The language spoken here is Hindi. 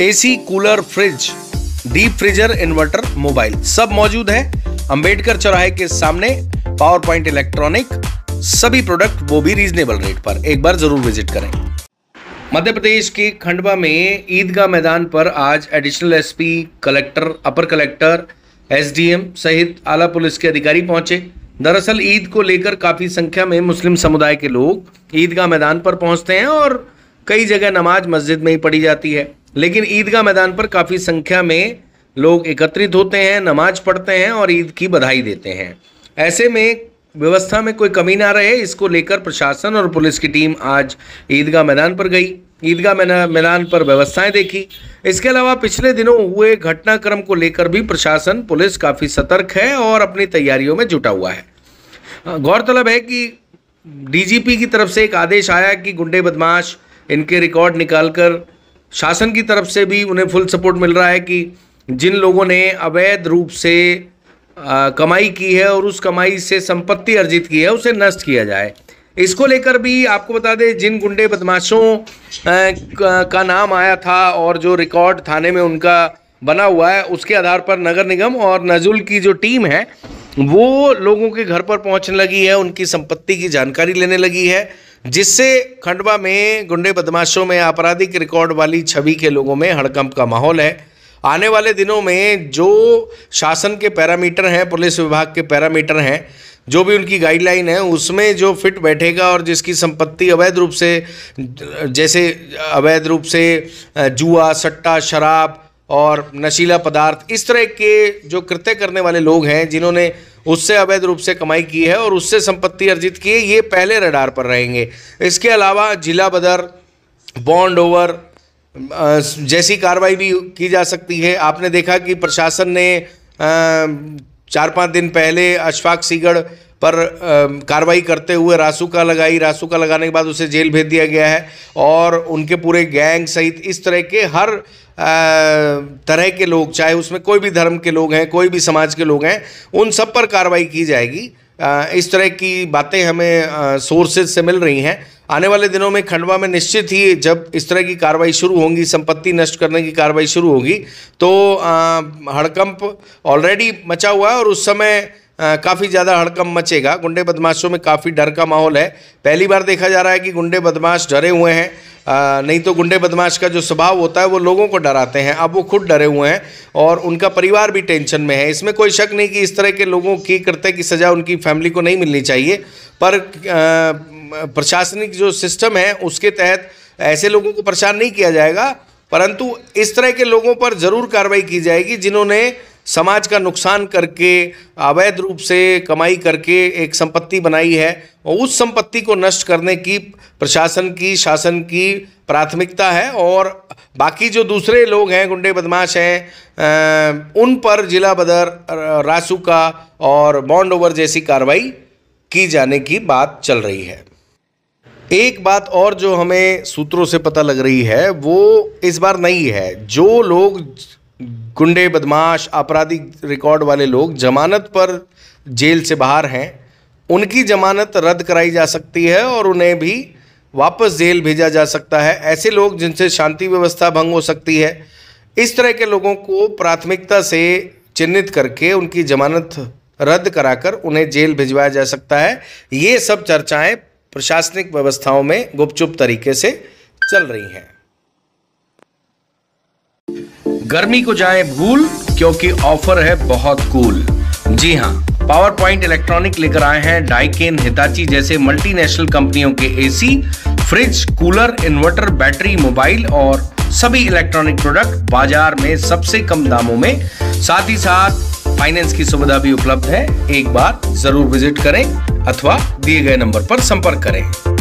AC cooler fridge deep freezer inverter mobile सब मौजूद है अंबेडकर चौराहे के सामने पावर पॉइंट इलेक्ट्रॉनिक सभी प्रोडक्ट वो भी रीजनेबल रेट पर एक बार जरूर विजिट करें मध्य प्रदेश के खंडवा में ईदगाह मैदान पर आज एडिशनल एसपी कलेक्टर अपर कलेक्टर एसडीएम सहित आला पुलिस के अधिकारी पहुंचे दरअसल ईद को लेकर काफ़ी संख्या में मुस्लिम समुदाय के लोग ईदगाह मैदान पर पहुंचते हैं और कई जगह नमाज मस्जिद में ही पढ़ी जाती है लेकिन ईदगाह मैदान पर काफ़ी संख्या में लोग एकत्रित होते हैं नमाज पढ़ते हैं और ईद की बधाई देते हैं ऐसे में व्यवस्था में कोई कमी ना रहे इसको लेकर प्रशासन और पुलिस की टीम आज ईदगाह मैदान पर गई ईदगाह मैदान पर व्यवस्थाएं देखी इसके अलावा पिछले दिनों हुए घटनाक्रम को लेकर भी प्रशासन पुलिस काफ़ी सतर्क है और अपनी तैयारियों में जुटा हुआ है गौरतलब है कि डीजीपी की तरफ से एक आदेश आया कि गुंडे बदमाश इनके रिकॉर्ड निकालकर शासन की तरफ से भी उन्हें फुल सपोर्ट मिल रहा है कि जिन लोगों ने अवैध रूप से आ, कमाई की है और उस कमाई से संपत्ति अर्जित की है उसे नष्ट किया जाए इसको लेकर भी आपको बता दें जिन गुंडे बदमाशों का नाम आया था और जो रिकॉर्ड थाने में उनका बना हुआ है उसके आधार पर नगर निगम और नजुल की जो टीम है वो लोगों के घर पर पहुंचने लगी है उनकी संपत्ति की जानकारी लेने लगी है जिससे खंडवा में गुंडे बदमाशों में आपराधिक रिकॉर्ड वाली छवि के लोगों में हड़कंप का माहौल है आने वाले दिनों में जो शासन के पैरामीटर हैं पुलिस विभाग के पैरामीटर हैं जो भी उनकी गाइडलाइन है उसमें जो फिट बैठेगा और जिसकी संपत्ति अवैध रूप से जैसे अवैध रूप से जुआ सट्टा शराब और नशीला पदार्थ इस तरह के जो कृत्य करने वाले लोग हैं जिन्होंने उससे अवैध रूप से कमाई की है और उससे संपत्ति अर्जित की है ये पहले रडार पर रहेंगे इसके अलावा जिला बदर बॉन्ड ओवर जैसी कार्रवाई भी की जा सकती है आपने देखा कि प्रशासन ने चार पाँच दिन पहले अशफाक सीगढ़ पर कार्रवाई करते हुए रासुका लगाई रासुका लगाने के बाद उसे जेल भेज दिया गया है और उनके पूरे गैंग सहित इस तरह के हर तरह के लोग चाहे उसमें कोई भी धर्म के लोग हैं कोई भी समाज के लोग हैं उन सब पर कार्रवाई की जाएगी इस तरह की बातें हमें सोर्सेज से मिल रही हैं आने वाले दिनों में खंडवा में निश्चित ही जब इस तरह की कार्रवाई शुरू होगी संपत्ति नष्ट करने की कार्रवाई शुरू होगी तो हड़कंप ऑलरेडी मचा हुआ है और उस समय काफ़ी ज़्यादा हड़कंप मचेगा गुंडे बदमाशों में काफ़ी डर का माहौल है पहली बार देखा जा रहा है कि गुंडे बदमाश डरे हुए हैं आ, नहीं तो गुंडे बदमाश का जो स्वभाव होता है वो लोगों को डराते हैं अब वो खुद डरे हुए हैं और उनका परिवार भी टेंशन में है इसमें कोई शक नहीं कि इस तरह के लोगों की कृत्य की सज़ा उनकी फैमिली को नहीं मिलनी चाहिए पर आ, प्रशासनिक जो सिस्टम है उसके तहत ऐसे लोगों को परेशान नहीं किया जाएगा परंतु इस तरह के लोगों पर ज़रूर कार्रवाई की जाएगी जिन्होंने समाज का नुकसान करके अवैध रूप से कमाई करके एक संपत्ति बनाई है और उस संपत्ति को नष्ट करने की प्रशासन की शासन की प्राथमिकता है और बाकी जो दूसरे लोग हैं गुंडे बदमाश हैं उन पर जिला बदर रासू का और बॉन्ड ओवर जैसी कार्रवाई की जाने की बात चल रही है एक बात और जो हमें सूत्रों से पता लग रही है वो इस बार नहीं है जो लोग गुंडे बदमाश आपराधिक रिकॉर्ड वाले लोग जमानत पर जेल से बाहर हैं उनकी जमानत रद्द कराई जा सकती है और उन्हें भी वापस जेल भेजा जा सकता है ऐसे लोग जिनसे शांति व्यवस्था भंग हो सकती है इस तरह के लोगों को प्राथमिकता से चिन्हित करके उनकी जमानत रद्द कराकर उन्हें जेल भिजवाया जा सकता है ये सब चर्चाएं प्रशासनिक व्यवस्थाओं में गुपचुप तरीके से चल रही हैं गर्मी को जाए भूल क्योंकि ऑफर है बहुत कूल जी हाँ पावर पॉइंट इलेक्ट्रॉनिक लेकर आए हैं डाइकेन हिताची जैसे मल्टीनेशनल कंपनियों के AC, fridge cooler inverter battery mobile और सभी इलेक्ट्रॉनिक प्रोडक्ट बाजार में सबसे कम दामों में साथ ही साथ फाइनेंस की सुविधा भी उपलब्ध है एक बार जरूर विजिट करें अथवा दिए गए नंबर पर संपर्क करें